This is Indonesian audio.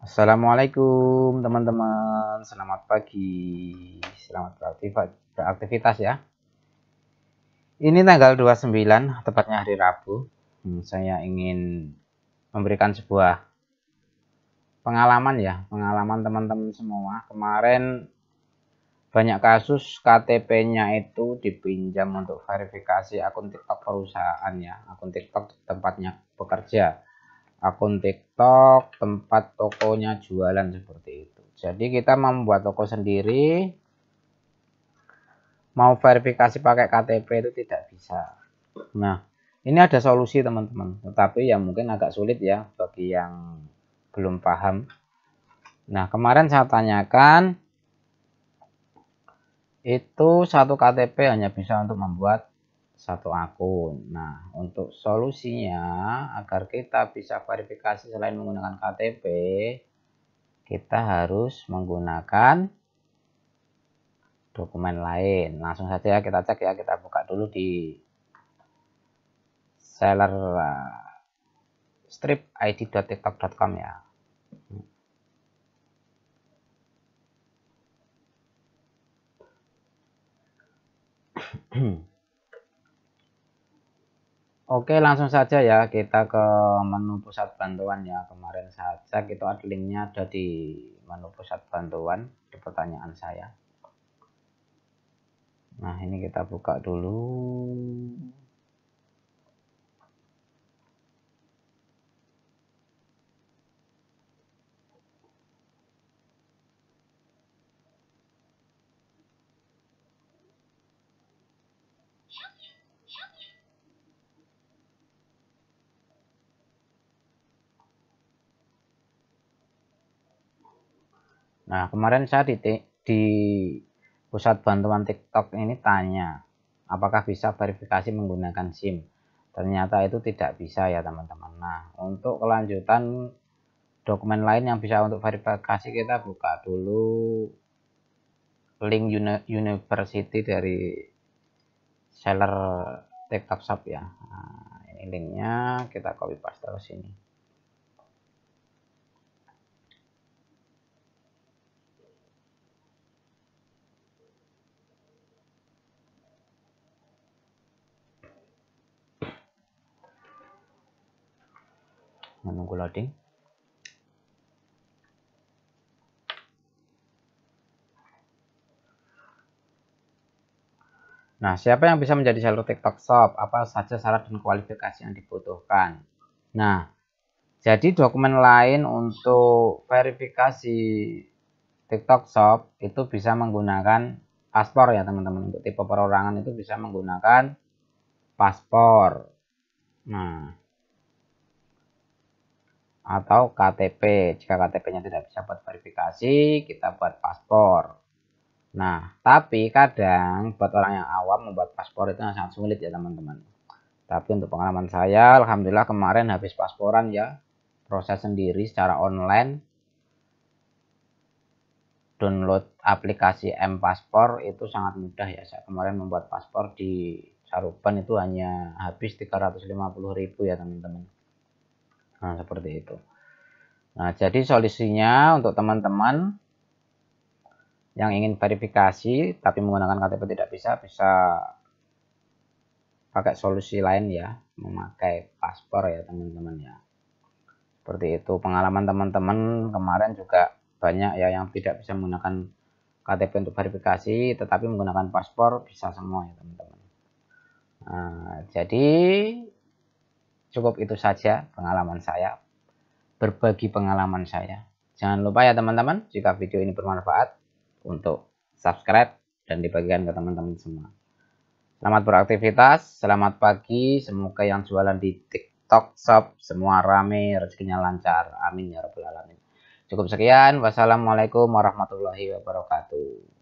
Assalamualaikum teman-teman, selamat pagi, selamat beraktivitas ya. Ini tanggal 29, tepatnya hari Rabu. Hmm, saya ingin memberikan sebuah pengalaman ya, pengalaman teman-teman semua. Kemarin banyak kasus KTP-nya itu dipinjam untuk verifikasi akun TikTok perusahaan ya, akun TikTok tempatnya bekerja akun TikTok, tempat tokonya jualan seperti itu. Jadi kita membuat toko sendiri, mau verifikasi pakai KTP itu tidak bisa. Nah, ini ada solusi teman-teman, tetapi ya mungkin agak sulit ya bagi yang belum paham. Nah, kemarin saya tanyakan itu satu KTP hanya bisa untuk membuat satu akun. Nah, untuk solusinya agar kita bisa verifikasi selain menggunakan KTP, kita harus menggunakan dokumen lain. Langsung saja ya, kita cek ya, kita buka dulu di seller uh, strip id.tiktok.com ya. Hmm. Oke, langsung saja ya kita ke menu pusat bantuan ya. Kemarin saya kita itu ada linknya ada di menu pusat bantuan di pertanyaan saya. Nah, ini kita buka dulu. Nah, kemarin saya di, di pusat bantuan TikTok ini tanya, apakah bisa verifikasi menggunakan SIM? Ternyata itu tidak bisa ya teman-teman. Nah, untuk kelanjutan dokumen lain yang bisa untuk verifikasi kita buka dulu link uni university dari seller TikTok Shop ya. Nah, ini linknya kita copy paste ke sini. menunggu loading Nah, siapa yang bisa menjadi seller TikTok Shop? Apa saja syarat dan kualifikasi yang dibutuhkan? Nah, jadi dokumen lain untuk verifikasi TikTok Shop itu bisa menggunakan paspor ya teman-teman. Untuk tipe perorangan itu bisa menggunakan paspor. Nah, atau KTP. Jika KTP-nya tidak bisa buat verifikasi, kita buat paspor. Nah, tapi kadang buat orang yang awam membuat paspor itu sangat sulit ya teman-teman. Tapi untuk pengalaman saya, alhamdulillah kemarin habis pasporan ya, proses sendiri secara online. Download aplikasi M Paspor itu sangat mudah ya. Saya kemarin membuat paspor di Saruban itu hanya habis 350 ribu ya teman-teman nah seperti itu nah jadi solusinya untuk teman-teman yang ingin verifikasi tapi menggunakan KTP tidak bisa bisa pakai solusi lain ya memakai paspor ya teman-teman ya seperti itu pengalaman teman-teman kemarin juga banyak ya yang tidak bisa menggunakan KTP untuk verifikasi tetapi menggunakan paspor bisa semua ya teman-teman nah, jadi cukup itu saja pengalaman saya. Berbagi pengalaman saya. Jangan lupa ya teman-teman, jika video ini bermanfaat untuk subscribe dan dibagikan ke teman-teman semua. Selamat beraktivitas, selamat pagi, semoga yang jualan di TikTok Shop semua rame, rezekinya lancar. Amin ya rabbal alamin. Cukup sekian, wassalamualaikum warahmatullahi wabarakatuh.